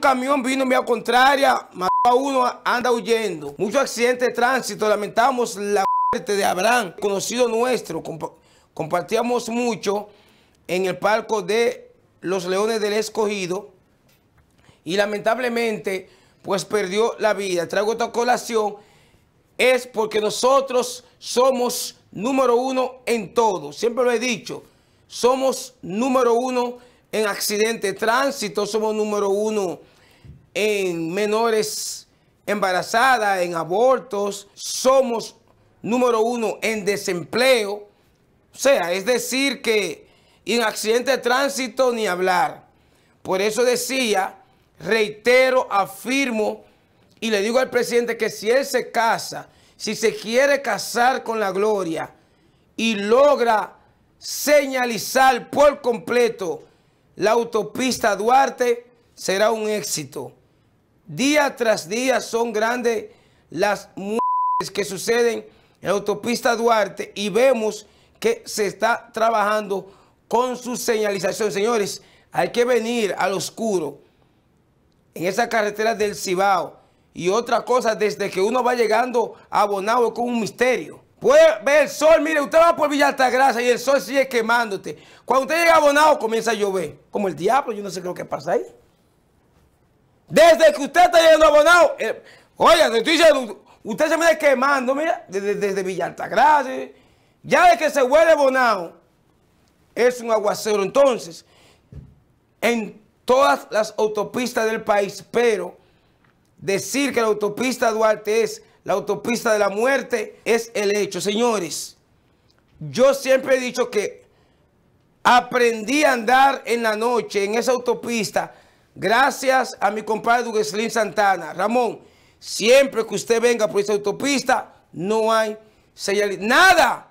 camión vino vía contraria, más a uno, anda huyendo. Mucho accidente de tránsito, lamentamos la muerte de Abraham, conocido nuestro. compartíamos mucho en el palco de los Leones del Escogido y lamentablemente pues perdió la vida. Traigo otra colación es porque nosotros somos número uno en todo. Siempre lo he dicho, somos número uno en en accidente de tránsito, somos número uno en menores embarazadas, en abortos, somos número uno en desempleo. O sea, es decir que en accidente de tránsito ni hablar. Por eso decía, reitero, afirmo y le digo al presidente que si él se casa, si se quiere casar con la gloria y logra señalizar por completo la autopista Duarte será un éxito. Día tras día son grandes las muertes que suceden en la autopista Duarte y vemos que se está trabajando con su señalización. Señores, hay que venir al oscuro en esa carretera del Cibao y otra cosa desde que uno va llegando a Bonao con un misterio. Puede ver el sol, mire, usted va por Villa Altagracia y el sol sigue quemándote. Cuando usted llega a Bonao comienza a llover, como el diablo, yo no sé lo que pasa ahí. Desde que usted está llegando a Bonao, eh, oiga, usted se viene quemando, mira, desde, desde Villa Ya de que se vuelve Bonao, es un aguacero. Entonces, en todas las autopistas del país, pero decir que la autopista Duarte es la autopista de la muerte es el hecho. Señores, yo siempre he dicho que aprendí a andar en la noche en esa autopista gracias a mi compadre Dugueslin Santana. Ramón, siempre que usted venga por esa autopista, no hay señal, nada.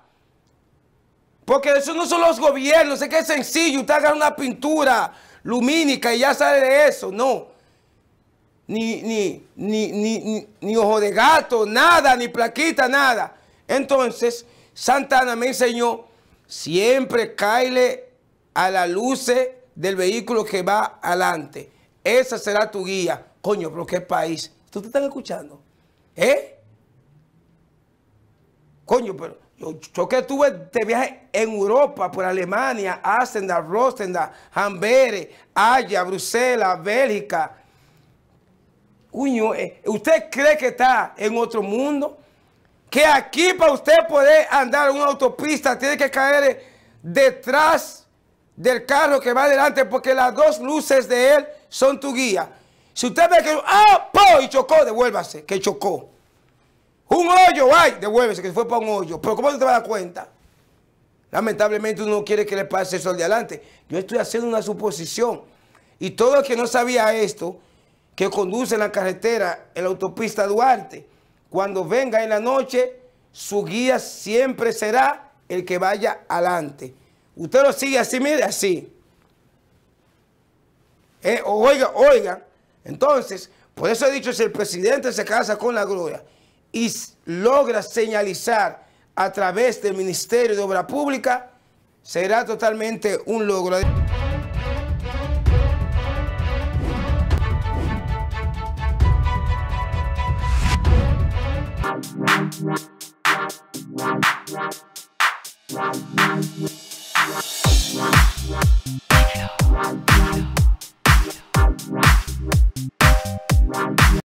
Porque eso no son los gobiernos, es que es sencillo, usted haga una pintura lumínica y ya sale de eso. No, ni, ni, ni, ni, ni ojo de gato, nada, ni plaquita, nada. Entonces, Santana me enseñó, siempre caile a la luz... del vehículo que va adelante. Esa será tu guía. Coño, pero qué país. ¿Tú te están escuchando? ¿Eh? Coño, pero yo, que tuve este viaje en Europa, por Alemania, Asenda, Rostenda, Hamburgo, Haya, Bruselas, Bélgica, Cuño, eh, ¿usted cree que está en otro mundo? Que aquí para usted poder andar en una autopista tiene que caer detrás del carro que va adelante porque las dos luces de él son tu guía. Si usted ve que, ah, po, y chocó, devuélvase, que chocó. Un hoyo, ay, devuélvese, que fue para un hoyo. Pero ¿cómo no te vas a dar cuenta? Lamentablemente uno quiere que le pase eso al de adelante. Yo estoy haciendo una suposición. Y todo el que no sabía esto que conduce en la carretera, en la autopista Duarte, cuando venga en la noche, su guía siempre será el que vaya adelante. Usted lo sigue así, mire, así. Eh, oiga, oiga. Entonces, por eso he dicho, si el presidente se casa con la gloria y logra señalizar a través del Ministerio de Obra Pública, será totalmente un logro. Bye.